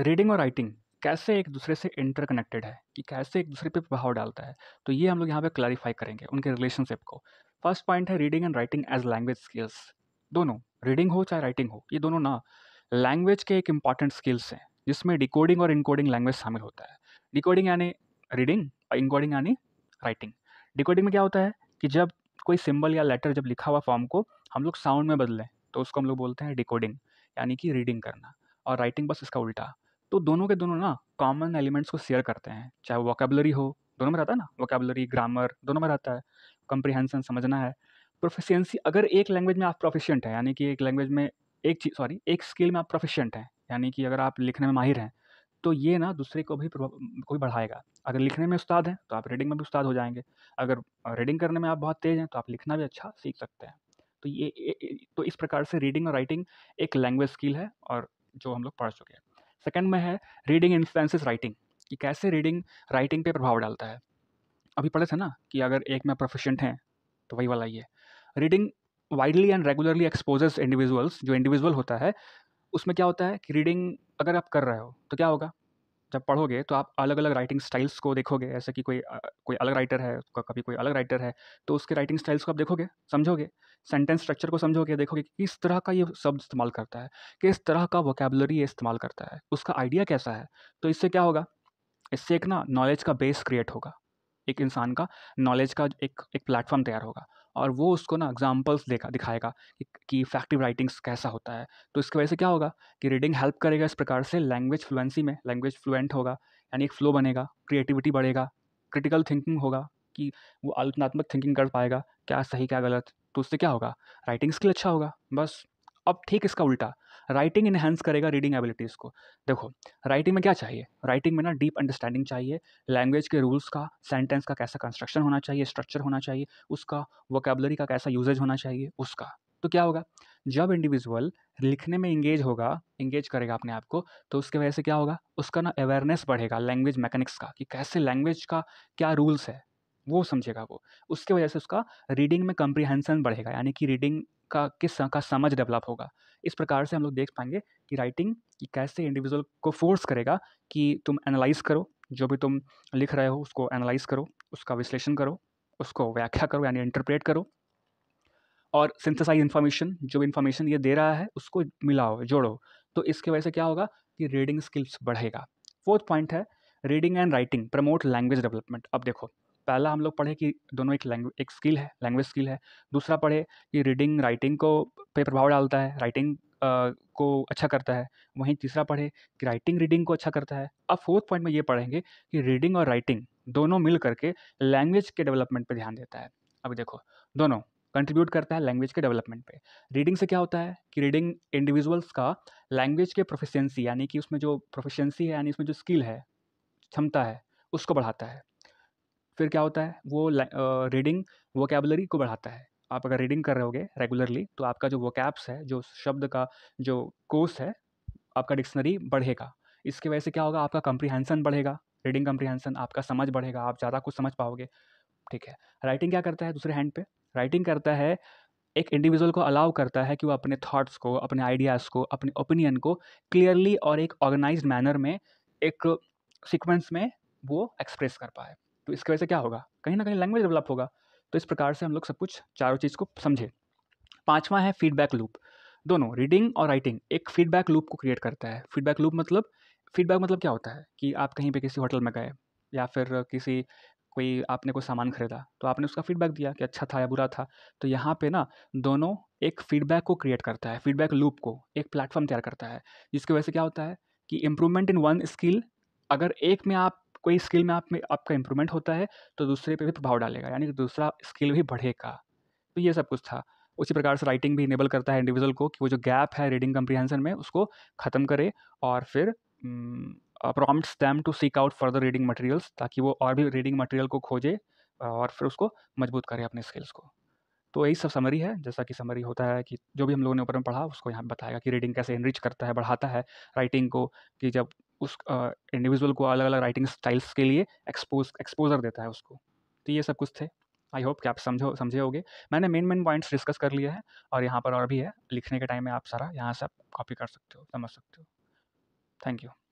reading और writing कैसे एक दूसरे से इंटरकनेक्टेड है कि कैसे एक दूसरे पे प्रभाव डालता है तो ये हम लोग यहाँ पे क्लैरिफाई करेंगे उनके रिलेशनशिप को फर्स्ट पॉइंट है reading and writing as language skills दोनों रीडिंग हो चाहे राइटिंग हो ये दोनों ना लैंग्वेज के एक इंपॉर्टेंट स्किल्स हैं जिसमें डिकोडिंग और इनकोडिंग लैंग्वेज शामिल होता है डिकोडिंग यानी रीडिंग और इनकोडिंग यानी राइटिंग डिकोडिंग में क्या होता है कि जब कोई सिंबल या लेटर जब लिखा हुआ फॉर्म को हम लोग साउंड में बदलें तो उसको हम लोग बोलते हैं डिकोडिंग यानी कि रीडिंग करना और राइटिंग बस इसका उल्टा तो दोनों के दोनों ना कॉमन एलिमेंट्स को शेयर करते हैं चाहे वो वोकेबलरी हो दोनों में रहता है ना वोकेबलरी ग्रामर दोनों में रहता है कंप्रीहेंसन समझना है प्रोफिशियंसी अगर एक लैंग्वेज में आप प्रोफिशियंट हैं यानी कि एक लैंग्वेज में एक चीज सॉरी एक स्किल में आप प्रोफिशियंट हैं यानी कि अगर आप लिखने में माहिर हैं तो ये ना दूसरे को भी कोई बढ़ाएगा अगर लिखने में उस्ताद हैं तो आप रीडिंग में भी उस्ताद हो जाएंगे अगर रीडिंग करने में आप बहुत तेज़ हैं तो आप लिखना भी अच्छा सीख सकते हैं तो ये तो इस प्रकार से रीडिंग और राइटिंग एक लैंग्वेज स्किल है और जो हम लोग पढ़ चुके हैं सेकेंड में है रीडिंग इन्फ्लुएंसेस राइटिंग कि कैसे रीडिंग राइटिंग पे प्रभाव डालता है अभी पढ़े थे ना कि अगर एक में प्रोफिशेंट हैं तो वही वाला ये reading widely and regularly exposes individuals जो इंडिविजुअल होता है उसमें क्या होता है कि रीडिंग अगर आप कर रहे हो तो क्या होगा जब पढ़ोगे तो आप अलग अलग राइटिंग स्टाइल्स को देखोगे ऐसे कि कोई कोई अलग राइटर है कभी कोई अलग राइटर है तो उसके राइटिंग स्टाइल्स को आप देखोगे समझोगे सेंटेंस स्ट्रक्चर को समझोगे देखोगे कि किस तरह का ये शब्द इस्तेमाल करता है किस तरह का वोकेबलरी ये इस्तेमाल करता है उसका आइडिया कैसा है तो इससे क्या होगा इससे एक ना नॉलेज का बेस क्रिएट होगा एक इंसान का नॉलेज का एक एक प्लेटफॉर्म तैयार होगा और वो उसको ना एग्जाम्पल्स देखा दिखाएगा कि, इफेक्टिव फैक्टिव राइटिंग्स कैसा होता है तो इसकी वजह से क्या होगा कि रीडिंग हेल्प करेगा इस प्रकार से लैंग्वेज फ्लुएंसी में लैंग्वेज फ्लुएंट होगा यानी एक फ्लो बनेगा क्रिएटिविटी बढ़ेगा क्रिटिकल थिंकिंग होगा कि वो आलोचनात्मक थिंकिंग कर पाएगा क्या सही क्या गलत तो उससे क्या होगा राइटिंग स्किल अच्छा होगा बस अब ठीक इसका उल्टा राइटिंग इन्हेंस करेगा रीडिंग एबिलिटीज़ को देखो राइटिंग में क्या चाहिए राइटिंग में ना डीप अंडरस्टैंडिंग चाहिए लैंग्वेज के रूल्स का सेंटेंस का कैसा कंस्ट्रक्शन होना चाहिए स्ट्रक्चर होना चाहिए उसका वोकेबलरी का कैसा यूजेज होना चाहिए उसका तो क्या होगा जब इंडिविजुअल लिखने में इंगेज होगा इंगेज करेगा अपने आप को तो उसके वजह से क्या होगा उसका ना अवेयरनेस बढ़ेगा लैंग्वेज मैकेनिक्स का कि कैसे लैंग्वेज का क्या रूल्स है वो समझेगा वो उसके वजह से उसका रीडिंग में कम्प्रीहेंसन बढ़ेगा यानी कि रीडिंग का किस का समझ डेवलप होगा इस प्रकार से हम लोग देख पाएंगे कि राइटिंग कि कैसे इंडिविजुअल को फोर्स करेगा कि तुम एनालाइज करो जो भी तुम लिख रहे हो उसको एनालाइज करो उसका विश्लेषण करो उसको व्याख्या करो यानी इंटरप्रेट करो और सिंथेसाइज इन्फॉर्मेशन जो इन्फॉर्मेशन ये दे रहा है उसको मिलाओ जोड़ो तो इसके वजह से क्या होगा कि रीडिंग स्किल्स बढ़ेगा फोर्थ पॉइंट है reading and writing promote language development अब देखो पहला हम लोग पढ़े कि दोनों एक लैंग्वेज एक स्किल है लैंग्वेज स्किल है दूसरा पढ़े कि रीडिंग राइटिंग को पे प्रभाव डालता है राइटिंग को अच्छा करता है वहीं तीसरा पढ़े कि राइटिंग रीडिंग को अच्छा करता है अब फोर्थ पॉइंट में ये पढ़ेंगे कि रीडिंग और राइटिंग दोनों मिल करके लैंग्वेज के डेवलपमेंट पर ध्यान देता है अब देखो दोनों कंट्रीब्यूट करता है लैंग्वेज के डेवलपमेंट पे रीडिंग से क्या होता है कि रीडिंग इंडिविजुअल्स का लैंग्वेज के प्रोफिशेंसी यानी कि उसमें जो प्रोफिशेंसी है यानी उसमें जो स्किल है क्षमता है उसको बढ़ाता है फिर क्या होता है वो रीडिंग वोकेबलरी को बढ़ाता है आप अगर रीडिंग कर रहे होगे रेगुलरली तो आपका जो वोकैप्स है जो शब्द का जो कोर्स है आपका डिक्शनरी बढ़ेगा इसकी वजह से क्या होगा आपका कम्प्रीहेंसन बढ़ेगा रीडिंग कंप्रीहेंसन आपका समझ बढ़ेगा आप ज़्यादा कुछ समझ पाओगे ठीक है राइटिंग क्या करता है दूसरे हैंड पे राइटिंग करता है एक इंडिविजुअल को अलाउ करता है कि वो अपने थॉट्स को अपने आइडियाज़ को अपने ओपिनियन को क्लियरली और एक ऑर्गेनाइज मैनर में एक सिक्वेंस में वो एक्सप्रेस कर पाए तो इसकी वजह से क्या होगा कहीं ना कहीं लैंग्वेज डेवलप होगा तो इस प्रकार से हम लोग सब कुछ चारों चीज़ को समझें पाँचवा है फीडबैक लूप दोनों रीडिंग और राइटिंग एक फीडबैक लूप को क्रिएट करता है फीडबैक लूप मतलब फीडबैक मतलब क्या होता है कि आप कहीं पे किसी होटल में गए या फिर किसी कोई आपने कोई सामान खरीदा तो आपने उसका फीडबैक दिया कि अच्छा था या बुरा था तो यहाँ पे ना दोनों एक फीडबैक को क्रिएट करता है फीडबैक लूप को एक प्लेटफॉर्म तैयार करता है जिसकी वजह से क्या होता है कि इम्प्रूवमेंट इन वन स्किल अगर एक में आप कोई स्किल में आप में आपका इम्प्रूवमेंट होता है तो दूसरे पे भी प्रभाव डालेगा यानी कि दूसरा स्किल भी बढ़ेगा तो ये सब कुछ था उसी प्रकार से राइटिंग भी इनेबल करता है इंडिविजुअल को कि वो जो गैप है रीडिंग कम्प्रीहेंसन में उसको ख़त्म करे और फिर prompts them to seek out further reading materials ताकि वो और भी रीडिंग मटेरियल को खोजे और फिर उसको मजबूत करे अपने स्किल्स को तो यही सब समरी है जैसा कि समरी होता है कि जो भी हम लोगों ने ऊपर में पढ़ा उसको यहाँ बताएगा कि रीडिंग कैसे इनरिच करता है बढ़ाता है राइटिंग को कि जब उस इंडिविजुअल को अलग अलग राइटिंग स्टाइल्स के लिए एक्सपोज एक्सपोजर देता है उसको तो ये सब कुछ थे आई होप कि आप समझो समझे होगे मैंने मेन मेन पॉइंट्स डिस्कस कर लिया है और यहाँ पर और भी है लिखने के टाइम में आप सारा यहाँ से आप कॉपी कर सकते हो समझ सकते हो थैंक यू